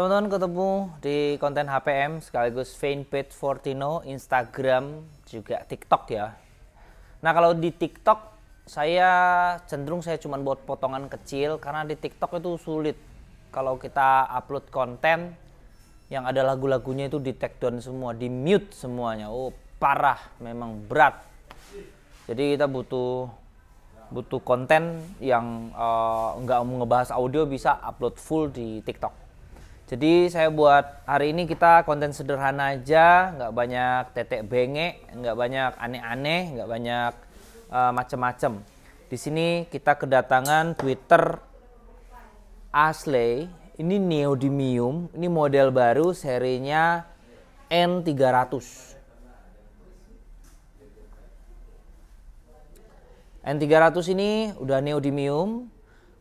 Teman-teman ketemu di konten HPM sekaligus fanpage Fortino, Instagram, juga TikTok ya. Nah kalau di TikTok saya cenderung saya cuma buat potongan kecil karena di TikTok itu sulit. Kalau kita upload konten yang ada lagu-lagunya itu di take down semua, di mute semuanya. Oh parah, memang berat. Jadi kita butuh butuh konten yang eh, nggak uh, ngebahas audio bisa upload full di TikTok. Jadi saya buat hari ini kita konten sederhana aja, nggak banyak tetek bengek, nggak banyak aneh-aneh, nggak banyak uh, eh, macam macem Di sini kita kedatangan Twitter Asley. Ini neodymium, ini model baru serinya N300. N300 ini udah neodymium,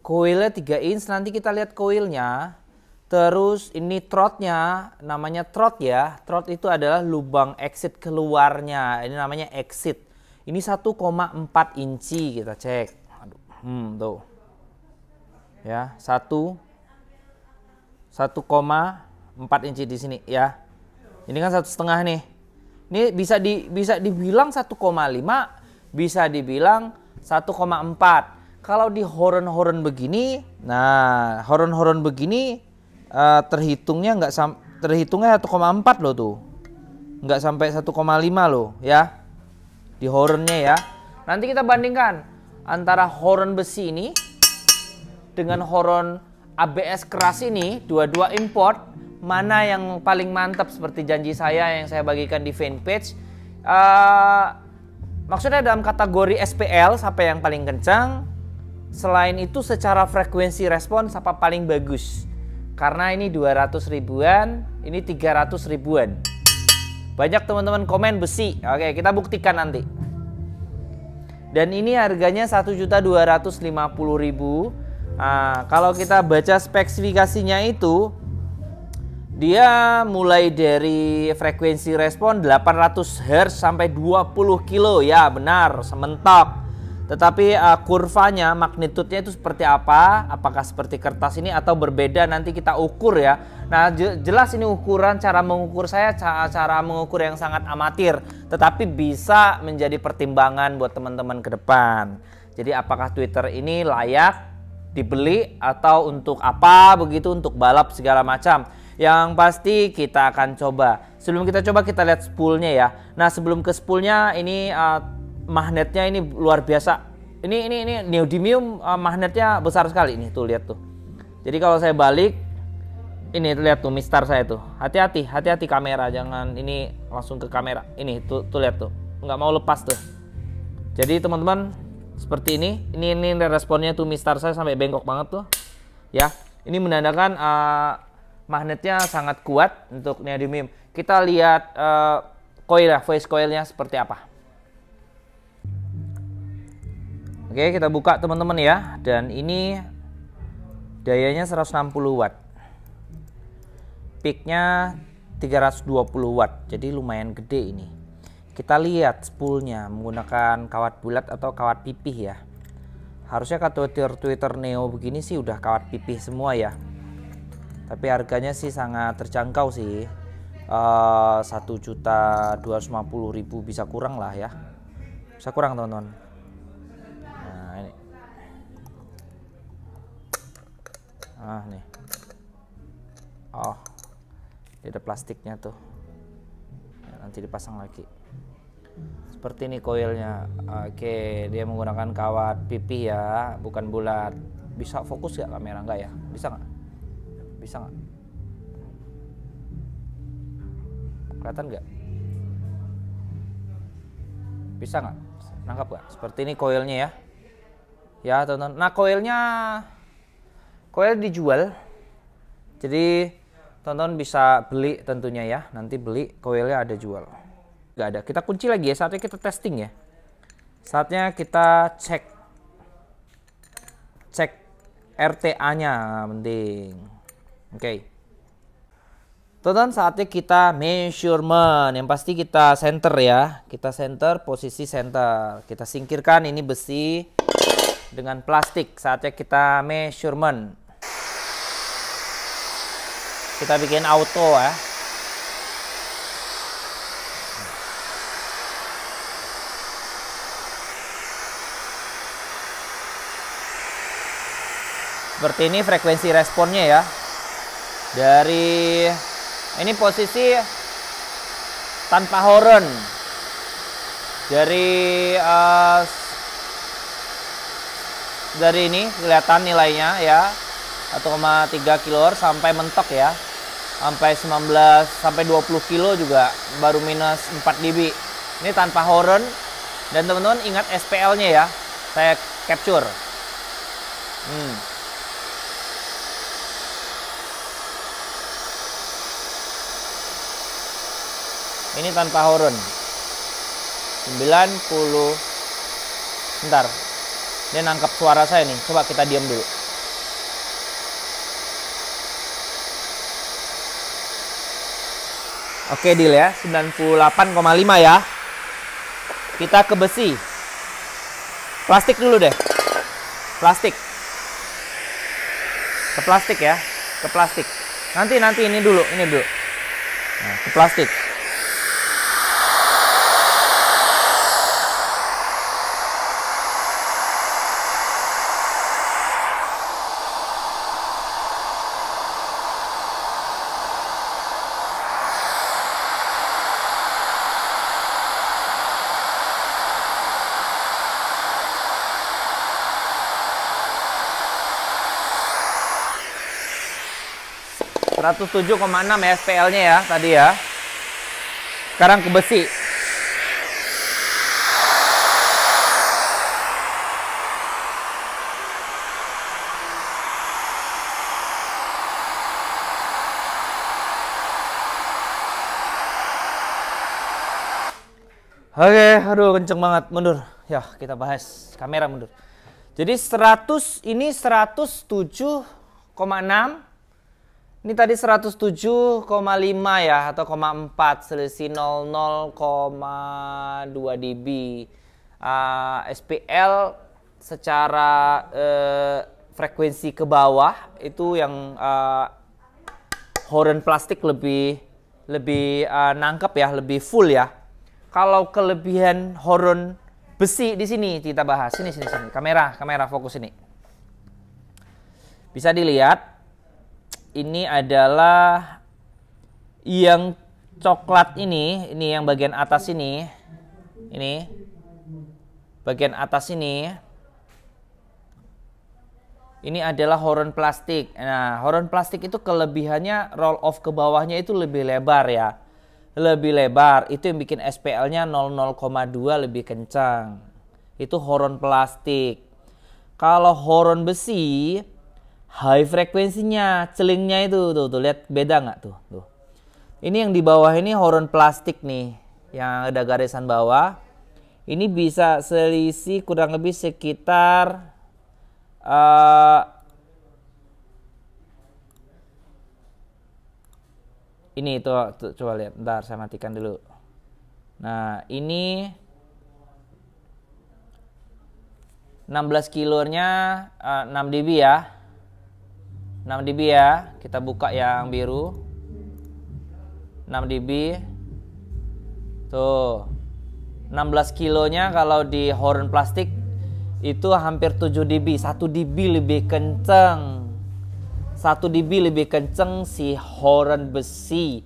coilnya 3 inch, nanti kita lihat coilnya Terus ini trotnya, namanya trot ya. Trot itu adalah lubang exit keluarnya. Ini namanya exit. Ini 1,4 inci kita cek. Aduh, hmm, tuh. Ya, 1 1,4 inci di sini ya. Ini kan satu setengah nih. Ini bisa di bisa dibilang 1,5, bisa dibilang 1,4. Kalau di horon-horon begini, nah horon-horon begini uh, terhitungnya nggak sam terhitungnya 1,4 loh tuh nggak sampai 1,5 loh ya di hornnya ya nanti kita bandingkan antara horn besi ini dengan horn ABS keras ini dua-dua import mana yang paling mantap seperti janji saya yang saya bagikan di fanpage uh, maksudnya dalam kategori SPL siapa yang paling kencang selain itu secara frekuensi respon siapa paling bagus karena ini 200 ribuan, ini 300 ribuan. Banyak teman-teman komen besi. Oke, kita buktikan nanti. Dan ini harganya 1.250.000. Nah, kalau kita baca spesifikasinya itu dia mulai dari frekuensi respon 800 Hz sampai 20 kilo ya benar sementok tetapi uh, kurvanya, magnitudenya itu seperti apa? Apakah seperti kertas ini atau berbeda nanti kita ukur ya. Nah, jelas ini ukuran cara mengukur saya cara, mengukur yang sangat amatir, tetapi bisa menjadi pertimbangan buat teman-teman ke depan. Jadi apakah Twitter ini layak dibeli atau untuk apa begitu untuk balap segala macam. Yang pasti kita akan coba. Sebelum kita coba kita lihat spoolnya ya. Nah sebelum ke spoolnya ini uh, magnetnya ini luar biasa. Ini ini ini neodymium uh, magnetnya besar sekali ini. tuh lihat tuh. Jadi kalau saya balik ini lihat tuh mistar saya tuh. Hati-hati, hati-hati kamera jangan ini langsung ke kamera. Ini tuh tuh lihat tuh. nggak mau lepas tuh. Jadi teman-teman seperti ini, ini ini responnya tuh mistar saya sampai bengkok banget tuh. Ya, ini menandakan uh, magnetnya sangat kuat untuk neodymium. Kita lihat uh, eh, coil ya, voice coilnya seperti apa. Oke, kita buka teman-teman ya. Dan ini dayanya 160 watt. Peaknya 320 watt. Jadi lumayan gede ini. Kita lihat spoolnya menggunakan kawat bulat atau kawat pipih ya. Harusnya kata Twitter, Twitter Neo begini sih udah kawat pipih semua ya. Tapi harganya sih sangat terjangkau sih. Eh, satu juta dua ribu bisa kurang lah ya. Bisa kurang teman-teman. ah nih oh tidak ada plastiknya tuh ya, nanti dipasang lagi seperti ini koilnya oke dia menggunakan kawat pipih ya bukan bulat bisa fokus ya kamera nggak ya bisa nggak bisa nggak kelihatan nggak bisa nggak nangkap nggak seperti ini koilnya ya ya teman-teman nah koilnya koil dijual jadi tonton bisa beli tentunya ya nanti beli koilnya ada jual nggak ada kita kunci lagi ya saatnya kita testing ya saatnya kita cek cek RTA nya penting oke okay. Tonton saatnya kita measurement yang pasti kita center ya kita center posisi center kita singkirkan ini besi dengan plastik saatnya kita measurement kita bikin auto ya seperti ini frekuensi responnya ya dari ini posisi tanpa horn dari uh, dari ini kelihatan nilainya ya 1,3 kilo sampai mentok ya sampai 19 sampai 20 kilo juga baru minus 4 dB ini tanpa horn dan teman-teman ingat SPL nya ya saya capture hmm. ini tanpa horn 90 bentar dia nangkap suara saya nih coba kita diam dulu Oke deal ya, 98,5 ya. Kita ke besi. Plastik dulu deh. Plastik. Ke plastik ya, ke plastik. Nanti nanti ini dulu, ini dulu. Nah, ke plastik. 107,6 SPL-nya ya tadi ya. Sekarang ke besi. Oke, aduh kenceng banget mundur. Ya, kita bahas kamera mundur. Jadi 100 ini 107,6 ini tadi 107,5 ya atau 0,4 selisih 0,2 dB. Uh, ah, SPL secara uh, frekuensi ke bawah itu yang uh, ah, horn plastik lebih lebih uh, nangkep ya, lebih full ya. Kalau kelebihan horn besi di sini kita bahas. Sini sini sini. Kamera, kamera fokus ini. Bisa dilihat ini adalah yang coklat ini, ini yang bagian atas ini, ini bagian atas ini, ini adalah horon plastik. Nah, horon plastik itu kelebihannya roll off ke bawahnya itu lebih lebar ya. Lebih lebar, itu yang bikin SPL-nya 00,2 lebih kencang. Itu horon plastik. Kalau horon besi, high frekuensinya, celingnya itu tuh, tuh lihat beda nggak tuh, tuh. Ini yang di bawah ini horon plastik nih, yang ada garisan bawah. Ini bisa selisih kurang lebih sekitar uh, ini itu tuh, coba lihat, ntar saya matikan dulu. Nah ini 16 kilonya uh, eh, 6 dB ya. 6 dB ya kita buka yang biru 6 dB tuh 16 kilonya kalau di horn plastik itu hampir 7 dB 1 dB lebih kenceng 1 dB lebih kenceng si horn besi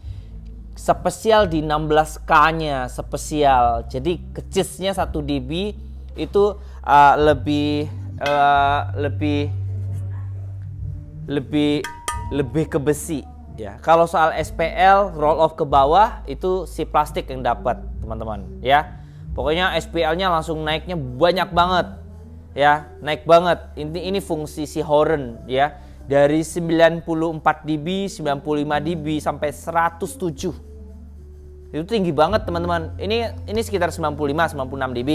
spesial di 16K nya spesial jadi kecisnya 1 dB itu uh, lebih uh, lebih lebih lebih ke besi ya. Kalau soal SPL roll off ke bawah itu si plastik yang dapat teman-teman ya. Pokoknya SPL-nya langsung naiknya banyak banget ya, naik banget. Ini ini fungsi si horn ya. Dari 94 dB, 95 dB sampai 107. Itu tinggi banget teman-teman. Ini ini sekitar 95 96 dB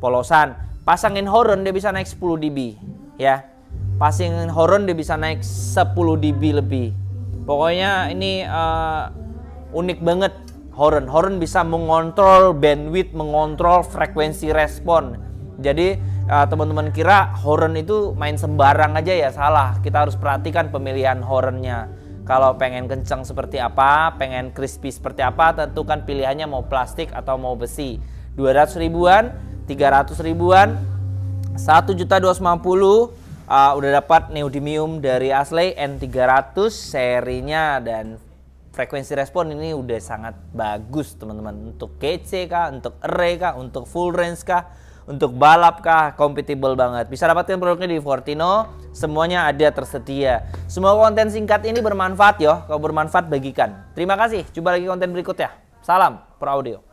polosan. Pasangin horn dia bisa naik 10 dB ya passing horon dia bisa naik 10 dB lebih. Pokoknya ini uh, unik banget horon. Horon bisa mengontrol bandwidth, mengontrol frekuensi respon. Jadi uh, teman-teman kira horon itu main sembarang aja ya salah. Kita harus perhatikan pemilihan horonnya. Kalau pengen kencang seperti apa, pengen crispy seperti apa, tentukan pilihannya mau plastik atau mau besi. 200 ribuan, 300 ribuan, 1 juta 250, uh, udah dapat neodymium dari asli N300 serinya dan frekuensi respon ini udah sangat bagus teman-teman untuk kc kah, untuk array e kah, untuk full range kah, untuk balap kah, compatible banget. Bisa dapatkan produknya di Fortino, semuanya ada tersedia. Semua konten singkat ini bermanfaat yo, kalau bermanfaat bagikan. Terima kasih, coba lagi konten berikutnya. Salam Pro Audio.